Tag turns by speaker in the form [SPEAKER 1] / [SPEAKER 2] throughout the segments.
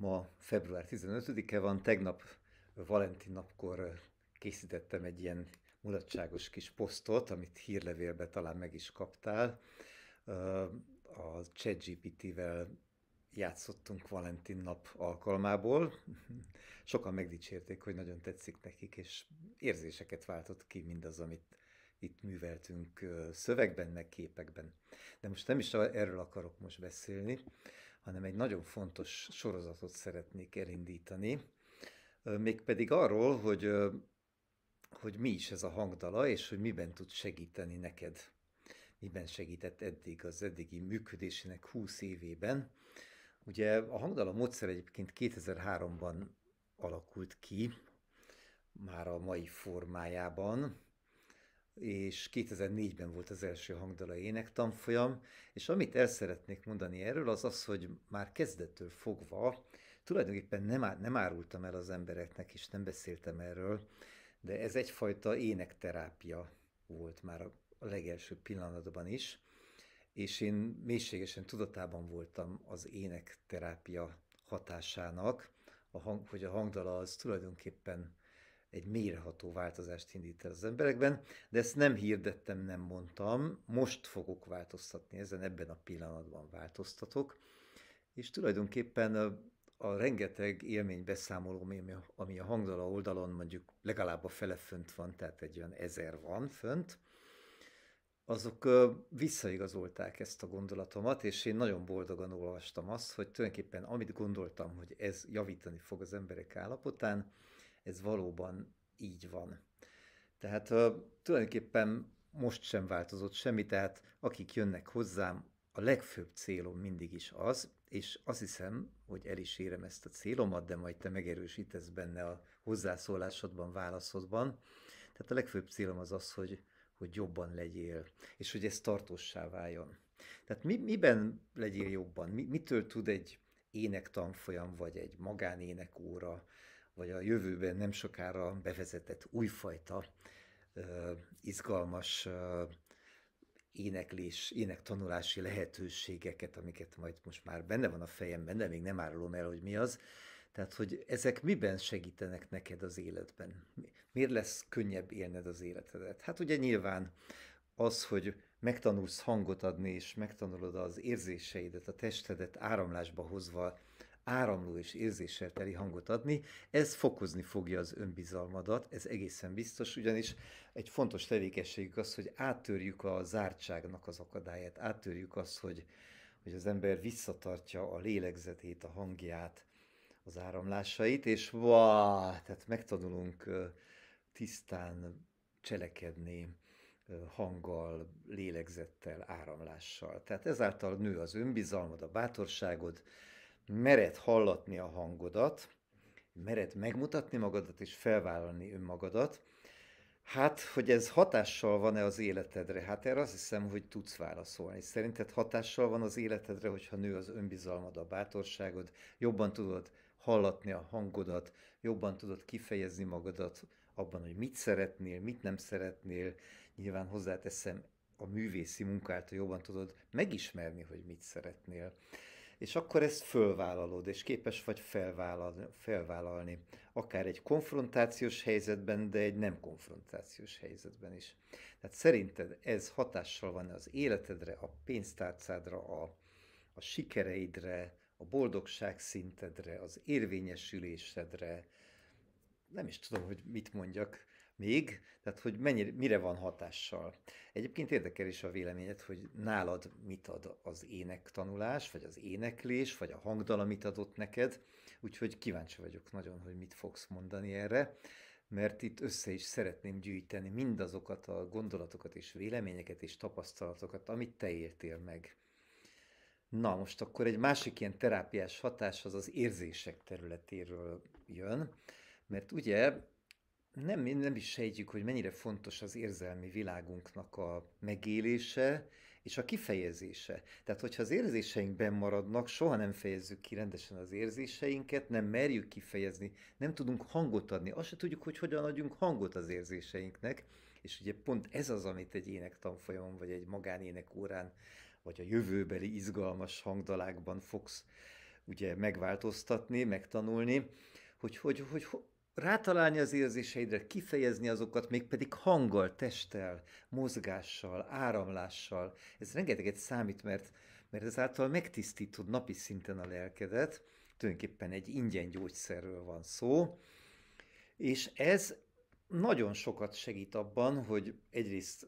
[SPEAKER 1] Ma február 15-e van, tegnap Valentin napkor készítettem egy ilyen mulatságos kis posztot, amit hírlevélbe talán meg is kaptál. A ChatGPT-vel játszottunk Valentin nap alkalmából. Sokan megdicsérték, hogy nagyon tetszik nekik, és érzéseket váltott ki mindaz, amit itt műveltünk szövegben, meg képekben. De most nem is erről akarok most beszélni, hanem egy nagyon fontos sorozatot szeretnék elindítani, mégpedig arról, hogy, hogy mi is ez a hangdala, és hogy miben tud segíteni neked. Miben segített eddig az eddigi működésének 20 évében. Ugye a hangdala módszer egyébként 2003-ban alakult ki, már a mai formájában, és 2004-ben volt az első hangdala ének tanfolyam, és amit el szeretnék mondani erről, az az, hogy már kezdettől fogva tulajdonképpen nem, á, nem árultam el az embereknek, és nem beszéltem erről, de ez egyfajta énekterápia volt már a legelső pillanatban is, és én mélységesen tudatában voltam az énekterápia hatásának, a hang, hogy a hangdala az tulajdonképpen egy mérható változást indít el az emberekben, de ezt nem hirdettem, nem mondtam, most fogok változtatni ezen, ebben a pillanatban változtatok, és tulajdonképpen a, a rengeteg élménybeszámoló, ami, ami a hangdala oldalon mondjuk legalább a fele fönt van, tehát egy olyan ezer van fönt, azok visszaigazolták ezt a gondolatomat, és én nagyon boldogan olvastam azt, hogy tulajdonképpen amit gondoltam, hogy ez javítani fog az emberek állapotán, ez valóban így van. Tehát uh, tulajdonképpen most sem változott semmi, tehát akik jönnek hozzám, a legfőbb célom mindig is az, és azt hiszem, hogy el is érem ezt a célomat, de majd te megerősítesz benne a hozzászólásodban, válaszodban. Tehát a legfőbb célom az az, hogy, hogy jobban legyél, és hogy ez tartossá váljon. Tehát mi, miben legyél jobban? Mi, mitől tud egy énektanfolyam, vagy egy magánénekóra, vagy a jövőben nem sokára bevezetett újfajta izgalmas éneklés, énektanulási lehetőségeket, amiket majd most már benne van a fejemben, de még nem árulom el, hogy mi az. Tehát, hogy ezek miben segítenek neked az életben? Miért lesz könnyebb élned az életedet? Hát ugye nyilván az, hogy megtanulsz hangot adni, és megtanulod az érzéseidet, a testedet áramlásba hozva áramló és érzéssel teli hangot adni, ez fokozni fogja az önbizalmadat, ez egészen biztos, ugyanis egy fontos tevékenységük az, hogy áttörjük a zártságnak az akadályát, áttörjük azt, hogy, hogy az ember visszatartja a lélegzetét, a hangját, az áramlásait, és vá, tehát megtanulunk tisztán cselekedni hanggal, lélegzettel, áramlással. Tehát ezáltal nő az önbizalmad, a bátorságod, mered hallatni a hangodat, mered megmutatni magadat és felvállalni önmagadat. Hát, hogy ez hatással van-e az életedre? Hát erre azt hiszem, hogy tudsz válaszolni. Szerinted hatással van az életedre, hogyha nő az önbizalmad, a bátorságod, jobban tudod hallatni a hangodat, jobban tudod kifejezni magadat abban, hogy mit szeretnél, mit nem szeretnél. Nyilván hozzáteszem, a művészi munkát jobban tudod megismerni, hogy mit szeretnél és akkor ezt fölvállalod, és képes vagy felvállalni, felvállalni. Akár egy konfrontációs helyzetben, de egy nem konfrontációs helyzetben is. Tehát szerinted ez hatással van az életedre, a pénztárcádra, a, a sikereidre, a boldogság szintedre, az érvényesülésedre, nem is tudom, hogy mit mondjak, még, tehát hogy mennyire, mire van hatással. Egyébként érdekel is a véleményed, hogy nálad mit ad az énektanulás, vagy az éneklés, vagy a hangdala mit adott neked, úgyhogy kíváncsi vagyok nagyon, hogy mit fogsz mondani erre, mert itt össze is szeretném gyűjteni mindazokat a gondolatokat és véleményeket és tapasztalatokat, amit te értél meg. Na most akkor egy másik ilyen terápiás hatás az az érzések területéről jön, mert ugye nem, nem is sejtjük, hogy mennyire fontos az érzelmi világunknak a megélése és a kifejezése. Tehát, hogyha az érzéseink maradnak, soha nem fejezzük ki rendesen az érzéseinket, nem merjük kifejezni, nem tudunk hangot adni, azt se tudjuk, hogy hogyan adjunk hangot az érzéseinknek, és ugye pont ez az, amit egy énektanfolyamon, vagy egy magánének órán, vagy a jövőbeli izgalmas hangdalákban fogsz ugye megváltoztatni, megtanulni, hogy, hogy, hogy, hogy Rátalálni az érzéseidre, kifejezni azokat, mégpedig hanggal, testtel, mozgással, áramlással. Ez rengeteget számít, mert, mert ezáltal megtisztítod napi szinten a lelkedet. Tulajdonképpen egy ingyen gyógyszerről van szó. És ez nagyon sokat segít abban, hogy egyrészt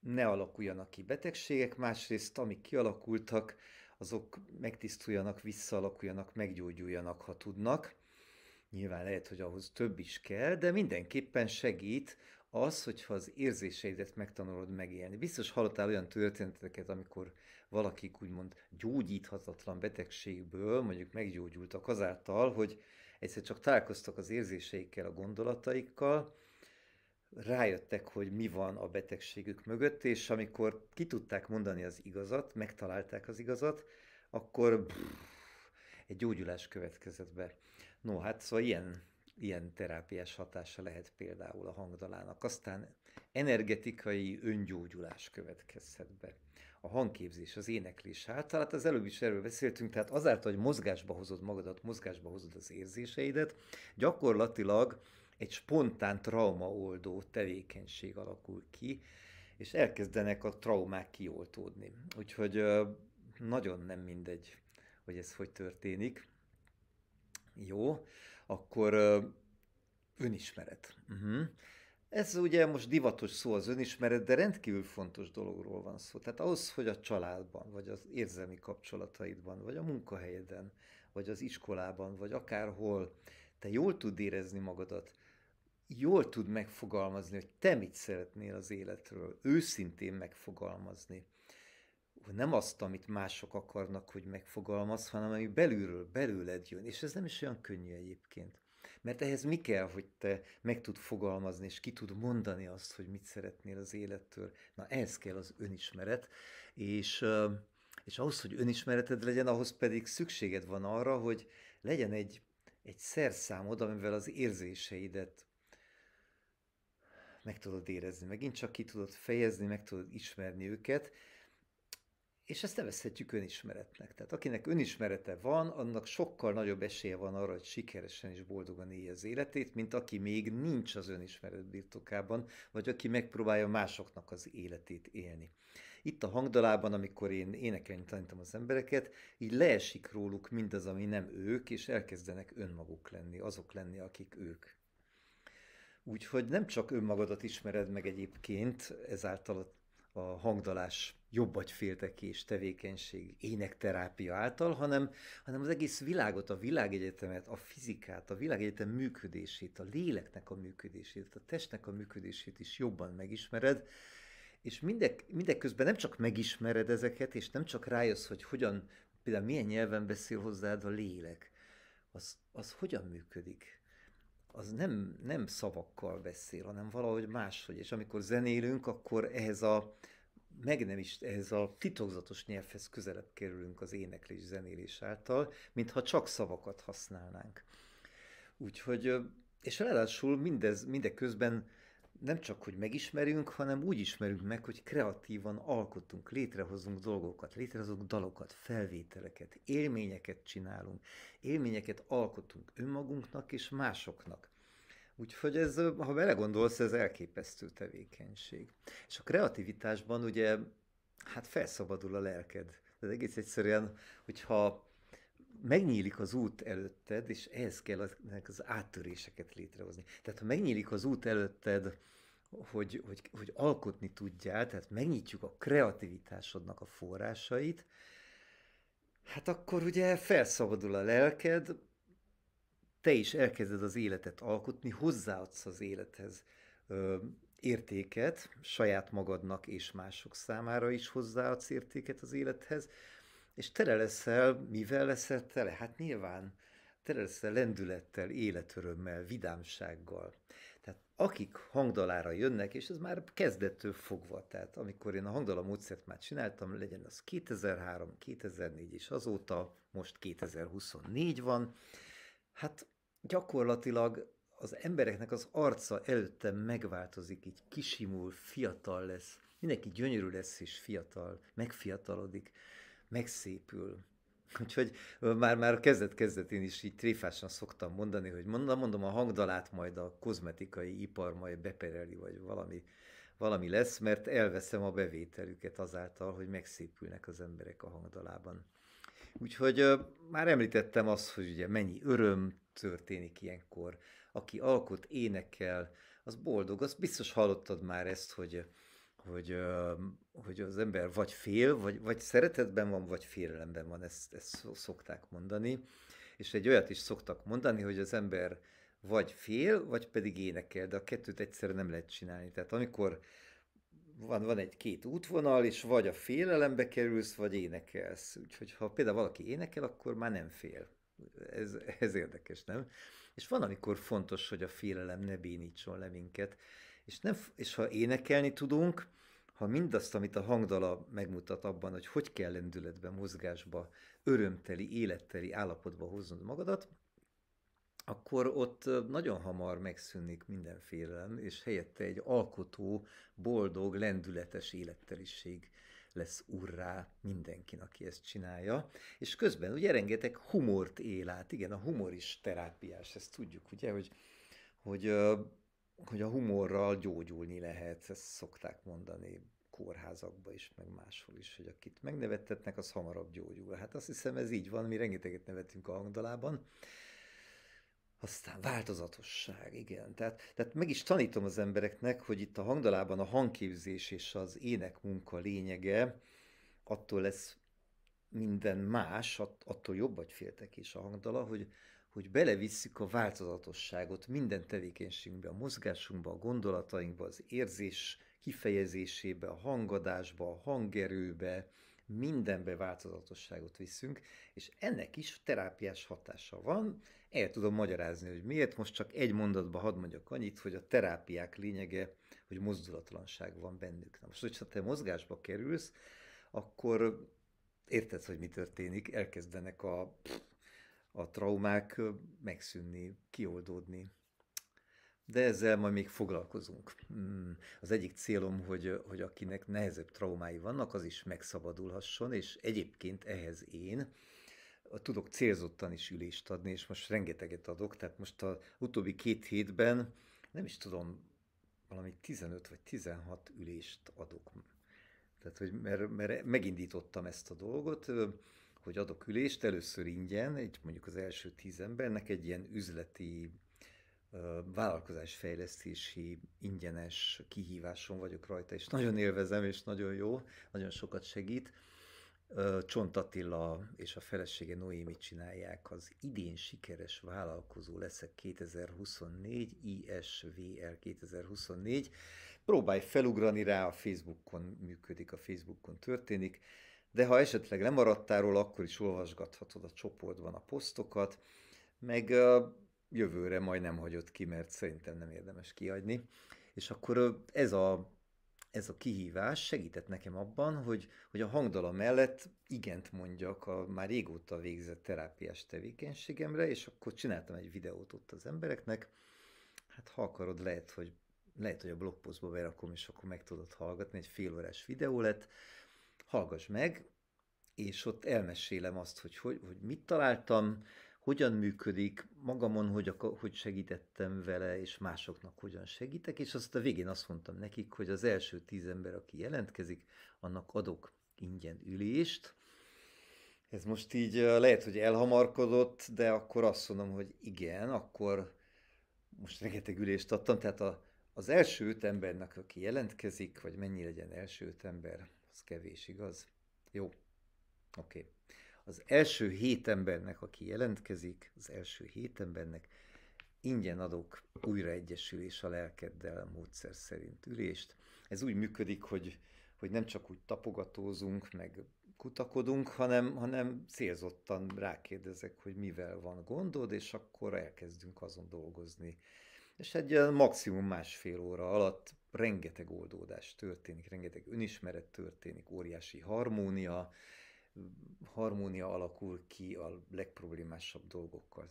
[SPEAKER 1] ne alakuljanak ki betegségek, másrészt amik kialakultak, azok megtisztuljanak, visszaalakuljanak, meggyógyuljanak, ha tudnak. Nyilván lehet, hogy ahhoz több is kell, de mindenképpen segít az, hogyha az érzéseidet megtanulod megélni. Biztos hallottál olyan történeteket, amikor valakik úgymond gyógyíthatatlan betegségből mondjuk meggyógyultak azáltal, hogy egyszer csak találkoztak az érzéseikkel, a gondolataikkal, rájöttek, hogy mi van a betegségük mögött, és amikor ki tudták mondani az igazat, megtalálták az igazat, akkor pff, egy gyógyulás következett be. No, hát szóval ilyen, ilyen terápiás hatása lehet például a hangdalának. Aztán energetikai öngyógyulás következhet be. A hangképzés, az éneklés által, hát az előbb is erről beszéltünk, tehát azáltal, hogy mozgásba hozod magadat, mozgásba hozod az érzéseidet, gyakorlatilag egy spontán traumaoldó tevékenység alakul ki, és elkezdenek a traumák kioltódni. Úgyhogy nagyon nem mindegy hogy ez hogy történik. Jó, akkor önismeret. Uh-huh. Ez ugye most divatos szó az önismeret, de rendkívül fontos dologról van szó. Tehát ahhoz, hogy a családban, vagy az érzelmi kapcsolataidban, vagy a munkahelyeden, vagy az iskolában, vagy akárhol te jól tud érezni magadat, jól tud megfogalmazni, hogy te mit szeretnél az életről, őszintén megfogalmazni, nem azt, amit mások akarnak, hogy megfogalmaz, hanem ami belülről, belőled jön. És ez nem is olyan könnyű egyébként. Mert ehhez mi kell, hogy te meg tud fogalmazni, és ki tud mondani azt, hogy mit szeretnél az élettől. Na ehhez kell az önismeret, és, és ahhoz, hogy önismereted legyen, ahhoz pedig szükséged van arra, hogy legyen egy, egy szerszámod, amivel az érzéseidet meg tudod érezni, megint csak ki tudod fejezni, meg tudod ismerni őket, és ezt nevezhetjük önismeretnek. Tehát akinek önismerete van, annak sokkal nagyobb esélye van arra, hogy sikeresen és boldogan élje az életét, mint aki még nincs az önismeret birtokában, vagy aki megpróbálja másoknak az életét élni. Itt a hangdalában, amikor én énekelni tanítom az embereket, így leesik róluk mindaz, ami nem ők, és elkezdenek önmaguk lenni, azok lenni, akik ők. Úgyhogy nem csak önmagadat ismered meg egyébként ezáltal a a hangdalás jobb vagy féltekés tevékenység énekterápia által, hanem, hanem az egész világot, a világegyetemet, a fizikát, a világegyetem működését, a léleknek a működését, a testnek a működését is jobban megismered, és mindek, mindeközben nem csak megismered ezeket, és nem csak rájössz, hogy hogyan, például milyen nyelven beszél hozzád a lélek, az, az hogyan működik, az nem, nem szavakkal beszél, hanem valahogy máshogy. És amikor zenélünk, akkor ehhez a meg nem is, ehhez a titokzatos nyelvhez közelebb kerülünk az éneklés, zenélés által, mintha csak szavakat használnánk. Úgyhogy, és ráadásul mindez, mindeközben nem csak, hogy megismerünk, hanem úgy ismerünk meg, hogy kreatívan alkotunk, létrehozunk dolgokat, létrehozunk dalokat, felvételeket, élményeket csinálunk, élményeket alkotunk önmagunknak és másoknak. Úgyhogy ez, ha belegondolsz, ez elképesztő tevékenység. És a kreativitásban ugye, hát felszabadul a lelked. De egész egyszerűen, hogyha megnyílik az út előtted, és ehhez kell az, az áttöréseket létrehozni. Tehát ha megnyílik az út előtted, hogy, hogy, hogy alkotni tudjál, tehát megnyitjuk a kreativitásodnak a forrásait, hát akkor ugye felszabadul a lelked, te is elkezded az életet alkotni, hozzáadsz az élethez ö, értéket, saját magadnak és mások számára is hozzáadsz értéket az élethez, és tele leszel, mivel leszel tele? Hát nyilván tele leszel lendülettel, életörömmel, vidámsággal. Tehát akik hangdalára jönnek, és ez már kezdettől fogva, tehát amikor én a hangdala módszert már csináltam, legyen az 2003, 2004 és azóta, most 2024 van, hát gyakorlatilag az embereknek az arca előtte megváltozik, így kisimul, fiatal lesz, mindenki gyönyörű lesz és fiatal, megfiatalodik megszépül. Úgyhogy már, már kezdet-kezdetén is így tréfásan szoktam mondani, hogy mondom, mondom a hangdalát majd a kozmetikai ipar majd bepereli, vagy valami, valami lesz, mert elveszem a bevételüket azáltal, hogy megszépülnek az emberek a hangdalában. Úgyhogy már említettem azt, hogy ugye mennyi öröm történik ilyenkor. Aki alkot, énekel, az boldog. Azt biztos hallottad már ezt, hogy hogy, hogy az ember vagy fél, vagy, vagy szeretetben van, vagy félelemben van, ezt, ezt szokták mondani. És egy olyat is szoktak mondani, hogy az ember vagy fél, vagy pedig énekel, de a kettőt egyszerre nem lehet csinálni. Tehát amikor van, van egy két útvonal, és vagy a félelembe kerülsz, vagy énekelsz. Úgyhogy ha például valaki énekel, akkor már nem fél. Ez, ez érdekes, nem? És van, amikor fontos, hogy a félelem ne bénítson le minket. És, nem, és ha énekelni tudunk, ha mindazt, amit a hangdala megmutat abban, hogy hogy kell lendületbe, mozgásba, örömteli, életteli állapotba hoznod magadat, akkor ott nagyon hamar megszűnik minden félelem, és helyette egy alkotó, boldog, lendületes életteliség lesz urrá mindenkin, aki ezt csinálja. És közben ugye rengeteg humort él át. Igen, a humor is terápiás, ezt tudjuk, ugye, hogy, hogy, hogy a humorral gyógyulni lehet, ezt szokták mondani kórházakba is, meg máshol is, hogy akit megnevettetnek, az hamarabb gyógyul. Hát azt hiszem ez így van, mi rengeteget nevetünk a hangdalában, aztán változatosság, igen. Tehát, tehát meg is tanítom az embereknek, hogy itt a hangdalában a hangképzés és az ének munka lényege, attól lesz minden más, attól jobb vagy féltek is a hangdala, hogy, hogy belevisszük a változatosságot minden tevékenységünkbe, a mozgásunkba, a gondolatainkba, az érzés kifejezésébe, a hangadásba, a hangerőbe, mindenbe változatosságot viszünk, és ennek is terápiás hatása van. El tudom magyarázni, hogy miért. Most csak egy mondatban hadd mondjak annyit, hogy a terápiák lényege, hogy mozdulatlanság van bennük. Na most, hogyha te mozgásba kerülsz, akkor érted, hogy mi történik, elkezdenek a, a traumák megszűnni, kioldódni de ezzel majd még foglalkozunk. Hmm, az egyik célom, hogy, hogy akinek nehezebb traumái vannak, az is megszabadulhasson, és egyébként ehhez én tudok célzottan is ülést adni, és most rengeteget adok, tehát most a utóbbi két hétben nem is tudom, valami 15 vagy 16 ülést adok. Tehát, hogy mert, mert megindítottam ezt a dolgot, hogy adok ülést először ingyen, egy mondjuk az első tíz embernek egy ilyen üzleti vállalkozásfejlesztési ingyenes kihíváson vagyok rajta, és nagyon élvezem, és nagyon jó, nagyon sokat segít. Csont Attila és a felesége Noémi csinálják az idén sikeres vállalkozó leszek 2024, ISVL 2024. Próbálj felugrani rá, a Facebookon működik, a Facebookon történik, de ha esetleg lemaradtál róla, akkor is olvasgathatod a csoportban a posztokat, meg jövőre majdnem hagyott ki, mert szerintem nem érdemes kiadni. És akkor ez a, ez a kihívás segített nekem abban, hogy, hogy a hangdala mellett igent mondjak a már régóta végzett terápiás tevékenységemre, és akkor csináltam egy videót ott az embereknek. Hát ha akarod, lehet, hogy lehet, hogy a blogpostba berakom, és akkor meg tudod hallgatni, egy fél órás videó lett, hallgass meg, és ott elmesélem azt, hogy, hogy, hogy mit találtam, hogyan működik, magamon, hogy, hogy segítettem vele, és másoknak hogyan segítek, és azt a végén azt mondtam nekik, hogy az első tíz ember, aki jelentkezik, annak adok ingyen ülést. Ez most így lehet, hogy elhamarkodott, de akkor azt mondom, hogy igen, akkor most rengeteg ülést adtam, tehát a, az első öt embernek, aki jelentkezik, vagy mennyi legyen első öt ember, az kevés, igaz? Jó, oké. Okay az első hét embernek, aki jelentkezik, az első hét embernek ingyen adok újraegyesülés a lelkeddel módszer szerint ülést. Ez úgy működik, hogy, hogy nem csak úgy tapogatózunk, meg kutakodunk, hanem, hanem célzottan rákérdezek, hogy mivel van gondod, és akkor elkezdünk azon dolgozni. És egy eh, maximum másfél óra alatt rengeteg oldódás történik, rengeteg önismeret történik, óriási harmónia, harmónia alakul ki a legproblémásabb dolgokkal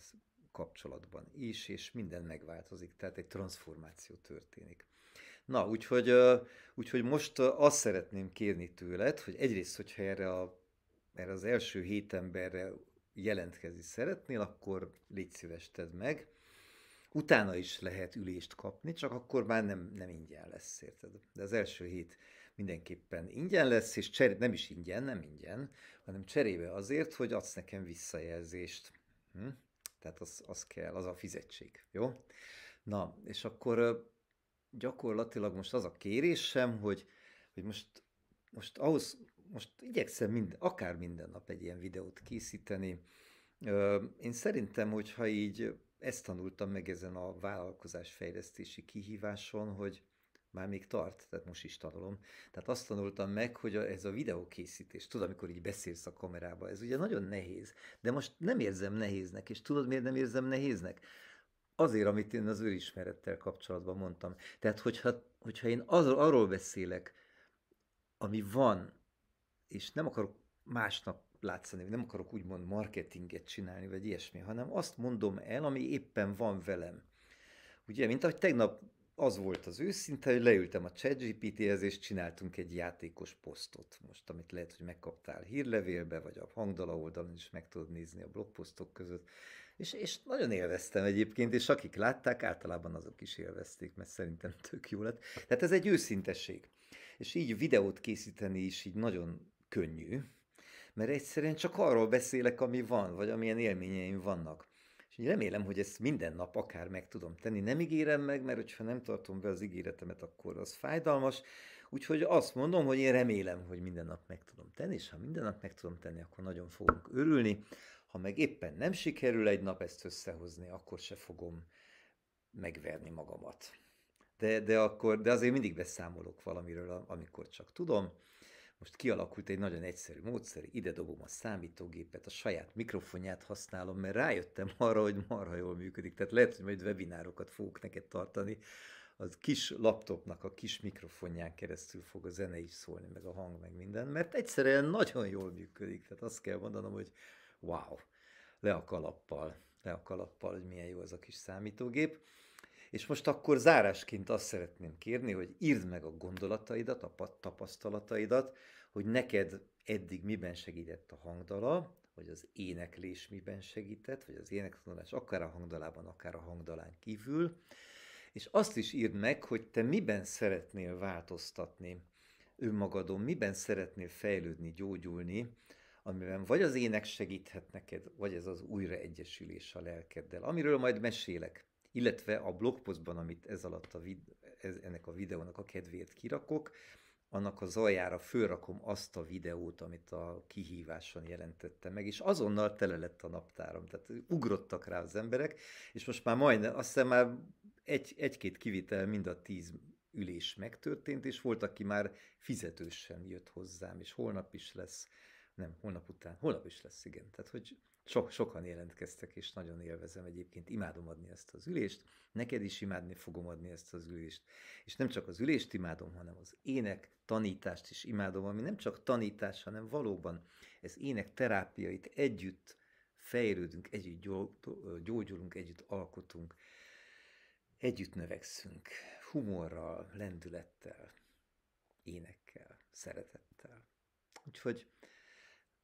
[SPEAKER 1] kapcsolatban is, és minden megváltozik, tehát egy transformáció történik. Na, úgyhogy, úgyhogy most azt szeretném kérni tőled, hogy egyrészt, hogyha erre, a, erre az első hét emberre jelentkezni szeretnél, akkor légy szíves tedd meg. Utána is lehet ülést kapni, csak akkor már nem, nem ingyen lesz, érted? De az első hét mindenképpen ingyen lesz, és cseré, nem is ingyen, nem ingyen, hanem cserébe azért, hogy adsz nekem visszajelzést. Hm? Tehát az, az kell, az a fizetség, jó? Na, és akkor gyakorlatilag most az a kérésem, hogy, hogy most, most ahhoz, most igyekszem minden, akár minden nap egy ilyen videót készíteni. Én szerintem, hogyha így ezt tanultam meg ezen a fejlesztési kihíváson, hogy, már még tart, tehát most is tanulom. Tehát azt tanultam meg, hogy a, ez a videókészítés, tudod, amikor így beszélsz a kamerába, ez ugye nagyon nehéz, de most nem érzem nehéznek, és tudod, miért nem érzem nehéznek? Azért, amit én az őrismerettel kapcsolatban mondtam. Tehát, hogyha, hogyha én az, arról beszélek, ami van, és nem akarok másnak látszani, nem akarok úgymond marketinget csinálni, vagy ilyesmi, hanem azt mondom el, ami éppen van velem. Ugye, mint ahogy tegnap az volt az őszinte, hogy leültem a ChatGPT-hez, és csináltunk egy játékos posztot most, amit lehet, hogy megkaptál hírlevélbe, vagy a hangdala oldalon is meg tudod nézni a blogposztok között. És, és nagyon élveztem egyébként, és akik látták, általában azok is élvezték, mert szerintem tök jó lett. Tehát ez egy őszintesség. És így videót készíteni is így nagyon könnyű, mert egyszerűen csak arról beszélek, ami van, vagy amilyen élményeim vannak. És remélem, hogy ezt minden nap akár meg tudom tenni. Nem ígérem meg, mert hogyha nem tartom be az ígéretemet, akkor az fájdalmas. Úgyhogy azt mondom, hogy én remélem, hogy minden nap meg tudom tenni, és ha minden nap meg tudom tenni, akkor nagyon fogunk örülni. Ha meg éppen nem sikerül egy nap ezt összehozni, akkor se fogom megverni magamat. De, de, akkor, de azért mindig beszámolok valamiről, amikor csak tudom. Most kialakult egy nagyon egyszerű módszer, ide dobom a számítógépet, a saját mikrofonját használom, mert rájöttem arra, hogy marha jól működik. Tehát lehet, hogy majd webinárokat fogok neked tartani, az kis laptopnak a kis mikrofonján keresztül fog a zene is szólni, meg a hang, meg minden, mert egyszerűen nagyon jól működik. Tehát azt kell mondanom, hogy wow, le a kalappal, le a kalappal, hogy milyen jó az a kis számítógép. És most akkor zárásként azt szeretném kérni, hogy írd meg a gondolataidat, a tapasztalataidat, hogy neked eddig miben segített a hangdala, vagy az éneklés miben segített, vagy az énektanulás akár a hangdalában, akár a hangdalán kívül. És azt is írd meg, hogy te miben szeretnél változtatni önmagadon, miben szeretnél fejlődni, gyógyulni, amiben vagy az ének segíthet neked, vagy ez az újraegyesülés a lelkeddel, amiről majd mesélek illetve a blogpostban, amit ez alatt a vid- ez, ennek a videónak a kedvéért kirakok, annak az aljára fölrakom azt a videót, amit a kihíváson jelentette meg, és azonnal tele lett a naptárom, tehát ugrottak rá az emberek, és most már majdnem, azt hiszem már egy, egy-két kivétel mind a tíz ülés megtörtént, és volt, aki már fizetősen jött hozzám, és holnap is lesz, nem, holnap után, holnap is lesz, igen. Tehát, hogy So, sokan jelentkeztek, és nagyon élvezem egyébként. Imádom adni ezt az ülést, neked is imádni fogom adni ezt az ülést. És nem csak az ülést imádom, hanem az ének tanítást is imádom, ami nem csak tanítás, hanem valóban ez ének terápiait együtt fejlődünk, együtt gyógyulunk, együtt alkotunk, együtt növekszünk, humorral, lendülettel, énekkel, szeretettel. Úgyhogy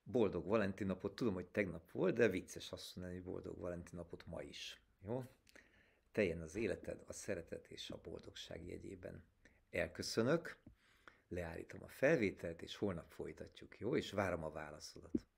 [SPEAKER 1] boldog valentinapot, tudom, hogy tegnap volt, de vicces azt mondani, hogy boldog valentinapot ma is. Jó? Teljen az életed a szeretet és a boldogság jegyében. Elköszönök, leállítom a felvételt, és holnap folytatjuk, jó? És várom a válaszodat.